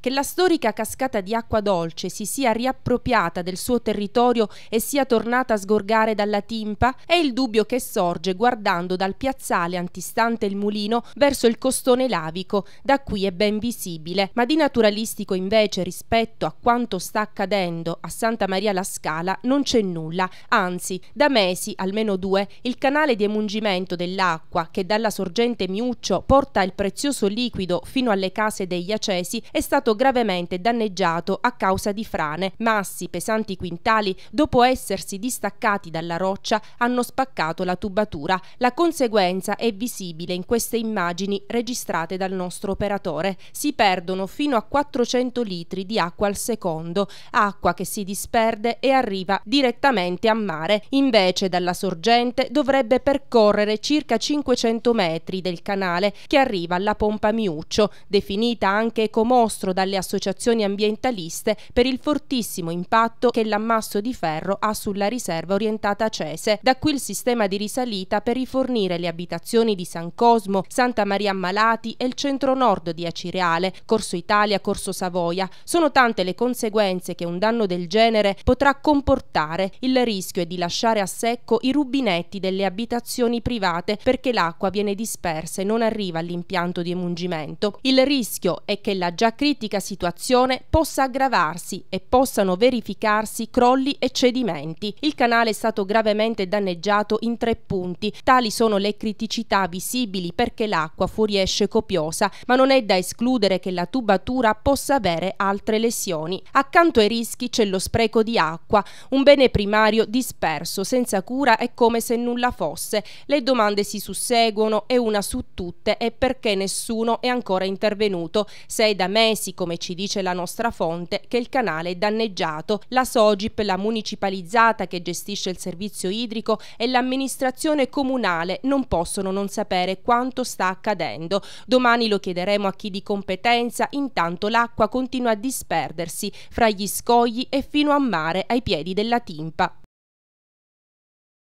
che la storica cascata di acqua dolce si sia riappropriata del suo territorio e sia tornata a sgorgare dalla timpa è il dubbio che sorge guardando dal piazzale antistante il mulino verso il costone lavico, da qui è ben visibile, ma di naturalistico invece rispetto a quanto sta accadendo a Santa Maria la Scala non c'è nulla, anzi da mesi, almeno due, il canale di emungimento dell'acqua che dalla sorgente Miuccio porta il prezioso liquido fino alle case degli acesi è stato stato gravemente danneggiato a causa di frane. Massi pesanti quintali, dopo essersi distaccati dalla roccia, hanno spaccato la tubatura. La conseguenza è visibile in queste immagini registrate dal nostro operatore. Si perdono fino a 400 litri di acqua al secondo, acqua che si disperde e arriva direttamente a mare. Invece dalla sorgente dovrebbe percorrere circa 500 metri del canale che arriva alla pompa Miuccio, definita anche ecomostro dalle associazioni ambientaliste per il fortissimo impatto che l'ammasso di ferro ha sulla riserva orientata a Cese. Da qui il sistema di risalita per rifornire le abitazioni di San Cosmo, Santa Maria Ammalati e il centro-nord di Acireale, Corso Italia, Corso Savoia. Sono tante le conseguenze che un danno del genere potrà comportare. Il rischio è di lasciare a secco i rubinetti delle abitazioni private perché l'acqua viene dispersa e non arriva all'impianto di emungimento. Il rischio è che la già critica critica situazione possa aggravarsi e possano verificarsi crolli e cedimenti. Il canale è stato gravemente danneggiato in tre punti. Tali sono le criticità visibili perché l'acqua fuoriesce copiosa, ma non è da escludere che la tubatura possa avere altre lesioni. Accanto ai rischi c'è lo spreco di acqua, un bene primario disperso, senza cura e come se nulla fosse. Le domande si susseguono e una su tutte è perché nessuno è ancora intervenuto. Se è da mesi prassi, come ci dice la nostra fonte, che il canale è danneggiato. La Sogip, la municipalizzata che gestisce il servizio idrico e l'amministrazione comunale non possono non sapere quanto sta accadendo. Domani lo chiederemo a chi di competenza, intanto l'acqua continua a disperdersi fra gli scogli e fino a mare ai piedi della timpa.